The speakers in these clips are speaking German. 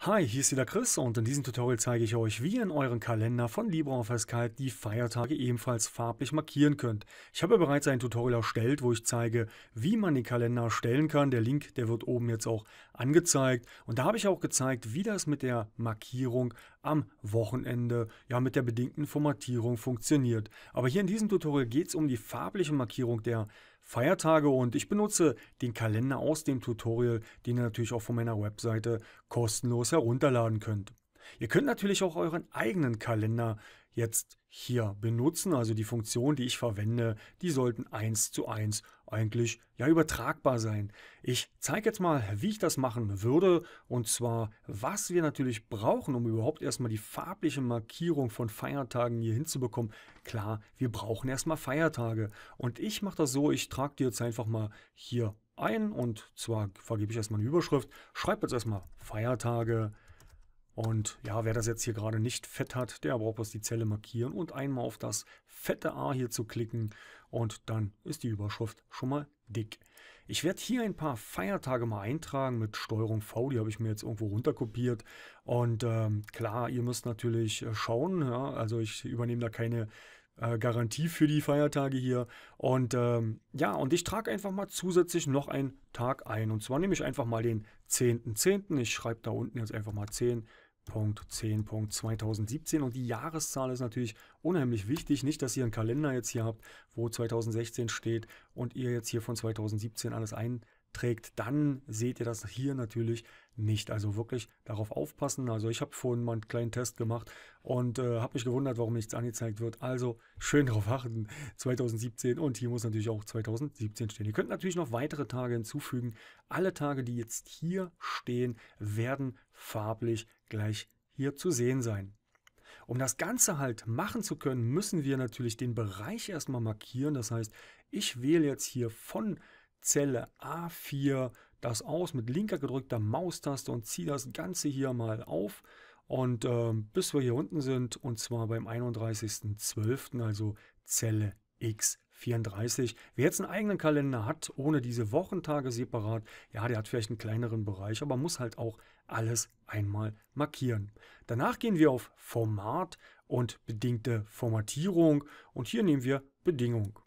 Hi, hier ist wieder Chris und in diesem Tutorial zeige ich euch, wie ihr in euren Kalender von LibreOffice Calc die Feiertage ebenfalls farblich markieren könnt. Ich habe bereits ein Tutorial erstellt, wo ich zeige, wie man den Kalender erstellen kann. Der Link, der wird oben jetzt auch angezeigt und da habe ich auch gezeigt, wie das mit der Markierung am Wochenende, ja mit der bedingten Formatierung funktioniert. Aber hier in diesem Tutorial geht es um die farbliche Markierung der Feiertage und ich benutze den Kalender aus dem Tutorial, den ihr natürlich auch von meiner Webseite kostenlos herunterladen könnt. Ihr könnt natürlich auch euren eigenen Kalender jetzt hier benutzen. Also die Funktionen, die ich verwende, die sollten eins zu eins eigentlich ja übertragbar sein. Ich zeige jetzt mal, wie ich das machen würde und zwar, was wir natürlich brauchen, um überhaupt erstmal die farbliche Markierung von Feiertagen hier hinzubekommen. Klar, wir brauchen erstmal Feiertage und ich mache das so, ich trage die jetzt einfach mal hier ein und zwar vergebe ich erstmal eine Überschrift, schreibe jetzt erstmal Feiertage, und ja, wer das jetzt hier gerade nicht fett hat, der braucht bloß die Zelle markieren und einmal auf das fette A hier zu klicken und dann ist die Überschrift schon mal dick. Ich werde hier ein paar Feiertage mal eintragen mit Steuerung V, die habe ich mir jetzt irgendwo runterkopiert. Und ähm, klar, ihr müsst natürlich äh, schauen, ja, also ich übernehme da keine äh, Garantie für die Feiertage hier. Und ähm, ja, und ich trage einfach mal zusätzlich noch einen Tag ein. Und zwar nehme ich einfach mal den 10.10. .10. Ich schreibe da unten jetzt einfach mal 10. 10.2017 und die Jahreszahl ist natürlich unheimlich wichtig. Nicht, dass ihr einen Kalender jetzt hier habt, wo 2016 steht und ihr jetzt hier von 2017 alles einträgt. Dann seht ihr das hier natürlich nicht. Also wirklich darauf aufpassen. Also ich habe vorhin mal einen kleinen Test gemacht und äh, habe mich gewundert, warum nichts angezeigt wird. Also schön darauf achten. 2017 und hier muss natürlich auch 2017 stehen. Ihr könnt natürlich noch weitere Tage hinzufügen. Alle Tage, die jetzt hier stehen, werden farblich gleich hier zu sehen sein. Um das Ganze halt machen zu können, müssen wir natürlich den Bereich erstmal markieren. Das heißt, ich wähle jetzt hier von Zelle A4 das aus mit linker gedrückter Maustaste und ziehe das Ganze hier mal auf. Und äh, bis wir hier unten sind, und zwar beim 31.12., also Zelle X 34. Wer jetzt einen eigenen Kalender hat, ohne diese Wochentage separat, ja, der hat vielleicht einen kleineren Bereich, aber muss halt auch alles einmal markieren. Danach gehen wir auf Format und bedingte Formatierung und hier nehmen wir Bedingung.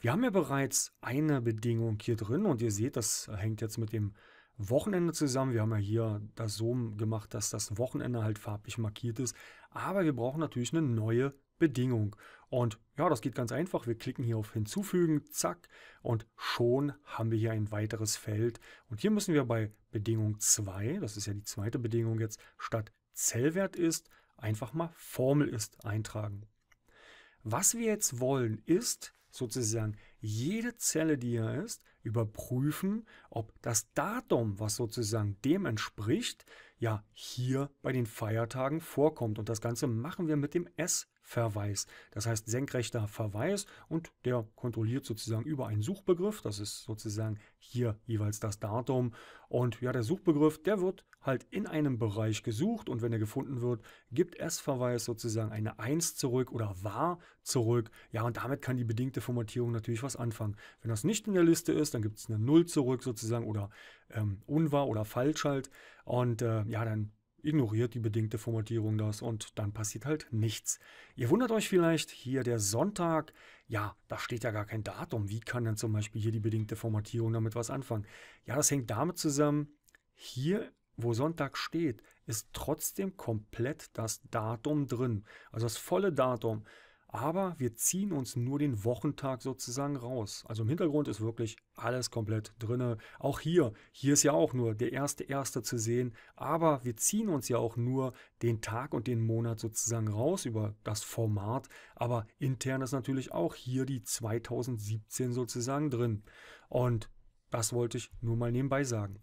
Wir haben ja bereits eine Bedingung hier drin und ihr seht, das hängt jetzt mit dem Wochenende zusammen. Wir haben ja hier das so gemacht, dass das Wochenende halt farblich markiert ist. Aber wir brauchen natürlich eine neue Bedingung. Und ja, das geht ganz einfach. Wir klicken hier auf Hinzufügen, zack, und schon haben wir hier ein weiteres Feld. Und hier müssen wir bei Bedingung 2, das ist ja die zweite Bedingung jetzt, statt Zellwert ist, einfach mal Formel ist eintragen. Was wir jetzt wollen ist, sozusagen jede Zelle, die hier ist, überprüfen, ob das Datum, was sozusagen dem entspricht, ja hier bei den Feiertagen vorkommt. Und das Ganze machen wir mit dem S Verweis. Das heißt senkrechter Verweis und der kontrolliert sozusagen über einen Suchbegriff. Das ist sozusagen hier jeweils das Datum. Und ja, der Suchbegriff, der wird halt in einem Bereich gesucht und wenn er gefunden wird, gibt S-Verweis sozusagen eine 1 zurück oder war zurück. Ja, und damit kann die bedingte Formatierung natürlich was anfangen. Wenn das nicht in der Liste ist, dann gibt es eine 0 zurück sozusagen oder ähm, unwahr oder falsch halt. Und äh, ja, dann ignoriert die bedingte Formatierung das und dann passiert halt nichts. Ihr wundert euch vielleicht, hier der Sonntag, ja, da steht ja gar kein Datum. Wie kann denn zum Beispiel hier die bedingte Formatierung damit was anfangen? Ja, das hängt damit zusammen, hier wo Sonntag steht, ist trotzdem komplett das Datum drin. Also das volle Datum aber wir ziehen uns nur den Wochentag sozusagen raus. Also im Hintergrund ist wirklich alles komplett drinne. Auch hier, hier ist ja auch nur der erste erste zu sehen, aber wir ziehen uns ja auch nur den Tag und den Monat sozusagen raus über das Format, aber intern ist natürlich auch hier die 2017 sozusagen drin. Und das wollte ich nur mal nebenbei sagen.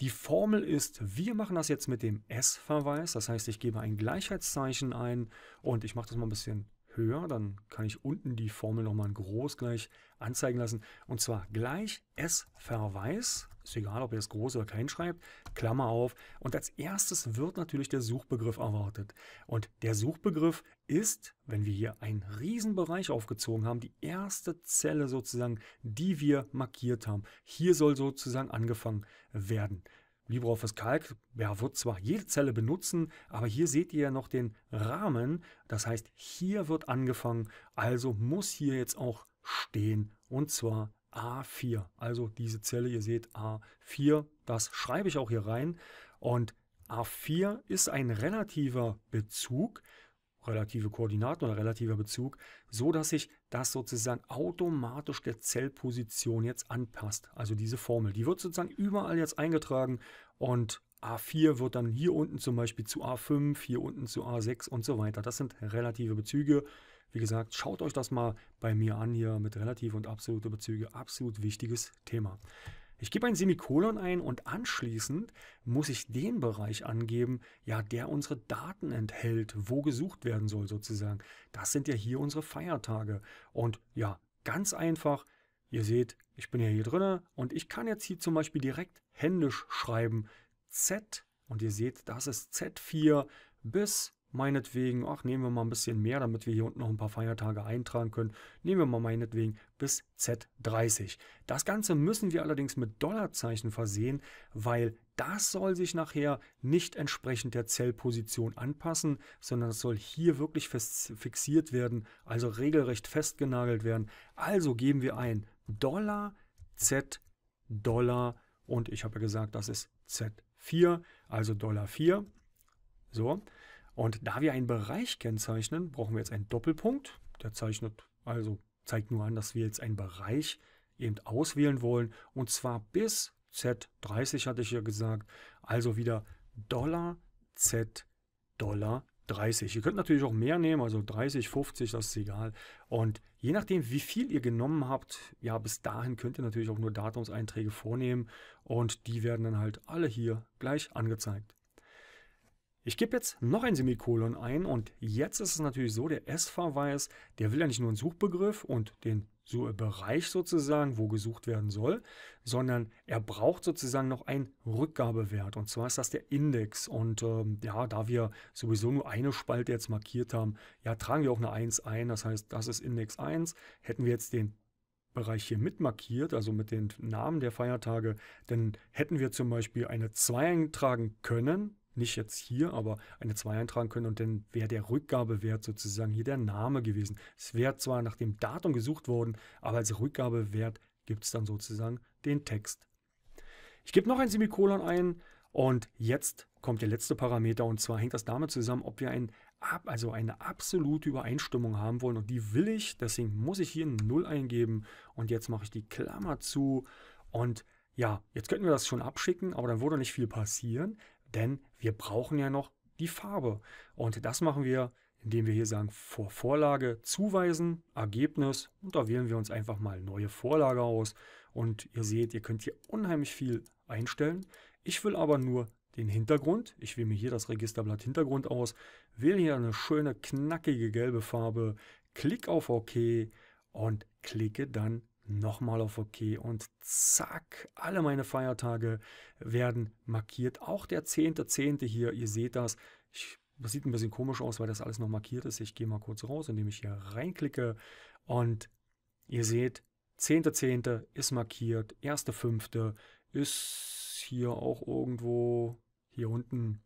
Die Formel ist, wir machen das jetzt mit dem S-Verweis, das heißt, ich gebe ein Gleichheitszeichen ein und ich mache das mal ein bisschen höher, dann kann ich unten die Formel nochmal in groß gleich anzeigen lassen. Und zwar gleich S Verweis, ist egal, ob ihr es groß oder klein schreibt, Klammer auf. Und als erstes wird natürlich der Suchbegriff erwartet. Und der Suchbegriff ist, wenn wir hier einen Riesenbereich aufgezogen haben, die erste Zelle sozusagen, die wir markiert haben. Hier soll sozusagen angefangen werden. LibreOffice Calc ja, wird zwar jede Zelle benutzen, aber hier seht ihr ja noch den Rahmen. Das heißt, hier wird angefangen, also muss hier jetzt auch stehen und zwar A4. Also diese Zelle, ihr seht A4, das schreibe ich auch hier rein. Und A4 ist ein relativer Bezug relative Koordinaten oder relativer Bezug, so dass sich das sozusagen automatisch der Zellposition jetzt anpasst. Also diese Formel, die wird sozusagen überall jetzt eingetragen und A4 wird dann hier unten zum Beispiel zu A5, hier unten zu A6 und so weiter. Das sind relative Bezüge. Wie gesagt, schaut euch das mal bei mir an hier mit relative und absolute Bezüge. Absolut wichtiges Thema. Ich gebe ein Semikolon ein und anschließend muss ich den Bereich angeben, ja, der unsere Daten enthält, wo gesucht werden soll sozusagen. Das sind ja hier unsere Feiertage. Und ja, ganz einfach, ihr seht, ich bin ja hier drinne und ich kann jetzt hier zum Beispiel direkt händisch schreiben Z und ihr seht, das ist Z4 bis meinetwegen, ach, nehmen wir mal ein bisschen mehr, damit wir hier unten noch ein paar Feiertage eintragen können. Nehmen wir mal meinetwegen bis Z30. Das Ganze müssen wir allerdings mit Dollarzeichen versehen, weil das soll sich nachher nicht entsprechend der Zellposition anpassen, sondern es soll hier wirklich fixiert werden, also regelrecht festgenagelt werden. Also geben wir ein Dollar Z Dollar und ich habe ja gesagt, das ist Z4, also Dollar 4. So, und da wir einen Bereich kennzeichnen, brauchen wir jetzt einen Doppelpunkt. Der zeichnet also zeigt nur an, dass wir jetzt einen Bereich eben auswählen wollen und zwar bis Z30 hatte ich ja gesagt, also wieder Dollar Z Dollar 30. Ihr könnt natürlich auch mehr nehmen, also 30, 50, das ist egal. Und je nachdem, wie viel ihr genommen habt, ja, bis dahin könnt ihr natürlich auch nur Datumseinträge vornehmen und die werden dann halt alle hier gleich angezeigt. Ich gebe jetzt noch ein Semikolon ein und jetzt ist es natürlich so, der S-Verweis, der will ja nicht nur einen Suchbegriff und den so Bereich sozusagen, wo gesucht werden soll, sondern er braucht sozusagen noch einen Rückgabewert und zwar ist das der Index und ähm, ja, da wir sowieso nur eine Spalte jetzt markiert haben, ja, tragen wir auch eine 1 ein, das heißt, das ist Index 1. Hätten wir jetzt den Bereich hier mit markiert, also mit den Namen der Feiertage, dann hätten wir zum Beispiel eine 2 eintragen können, nicht jetzt hier, aber eine 2 eintragen können und dann wäre der Rückgabewert sozusagen hier der Name gewesen. Es wäre zwar nach dem Datum gesucht worden, aber als Rückgabewert gibt es dann sozusagen den Text. Ich gebe noch ein Semikolon ein und jetzt kommt der letzte Parameter und zwar hängt das damit zusammen, ob wir ein, also eine absolute Übereinstimmung haben wollen und die will ich, deswegen muss ich hier 0 eingeben und jetzt mache ich die Klammer zu und ja, jetzt könnten wir das schon abschicken, aber dann würde nicht viel passieren. Denn wir brauchen ja noch die Farbe. Und das machen wir, indem wir hier sagen, vor Vorlage zuweisen, Ergebnis. Und da wählen wir uns einfach mal neue Vorlage aus. Und ihr seht, ihr könnt hier unheimlich viel einstellen. Ich will aber nur den Hintergrund. Ich wähle mir hier das Registerblatt Hintergrund aus, wähle hier eine schöne, knackige gelbe Farbe, klick auf OK und klicke dann nochmal auf OK und zack, alle meine Feiertage werden markiert. Auch der 10.10. .10. hier, ihr seht das. Ich, das sieht ein bisschen komisch aus, weil das alles noch markiert ist. Ich gehe mal kurz raus, indem ich hier reinklicke und ihr seht, 10.10. .10. ist markiert, 1.5. ist hier auch irgendwo hier unten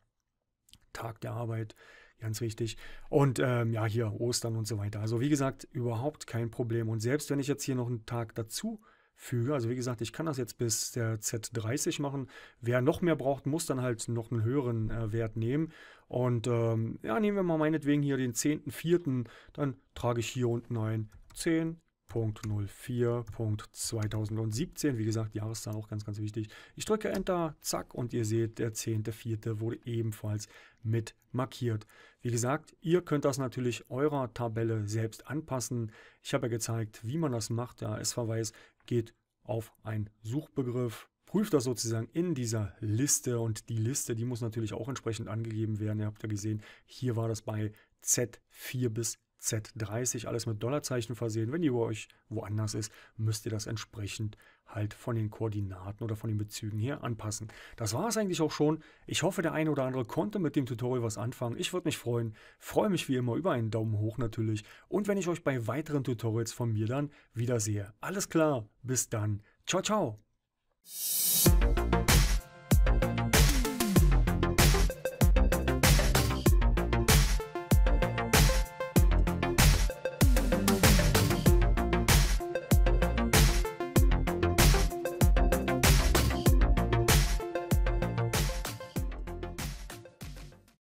Tag der Arbeit Ganz wichtig. Und ähm, ja, hier Ostern und so weiter. Also wie gesagt, überhaupt kein Problem. Und selbst wenn ich jetzt hier noch einen Tag dazu füge, also wie gesagt, ich kann das jetzt bis der Z30 machen. Wer noch mehr braucht, muss dann halt noch einen höheren äh, Wert nehmen. Und ähm, ja, nehmen wir mal meinetwegen hier den 10.04. Dann trage ich hier unten ein 10. 10.04.2017. Wie gesagt, Jahreszahl auch ganz, ganz wichtig. Ich drücke Enter, zack, und ihr seht, der 10.04. wurde ebenfalls mit markiert. Wie gesagt, ihr könnt das natürlich eurer Tabelle selbst anpassen. Ich habe ja gezeigt, wie man das macht. Der AS-Verweis geht auf einen Suchbegriff, prüft das sozusagen in dieser Liste und die Liste, die muss natürlich auch entsprechend angegeben werden. Ihr habt ja gesehen, hier war das bei Z4 bis Z30, alles mit Dollarzeichen versehen. Wenn die bei euch woanders ist, müsst ihr das entsprechend halt von den Koordinaten oder von den Bezügen hier anpassen. Das war es eigentlich auch schon. Ich hoffe, der eine oder andere konnte mit dem Tutorial was anfangen. Ich würde mich freuen. Freue mich wie immer über einen Daumen hoch natürlich. Und wenn ich euch bei weiteren Tutorials von mir dann wiedersehe. Alles klar, bis dann. Ciao, ciao.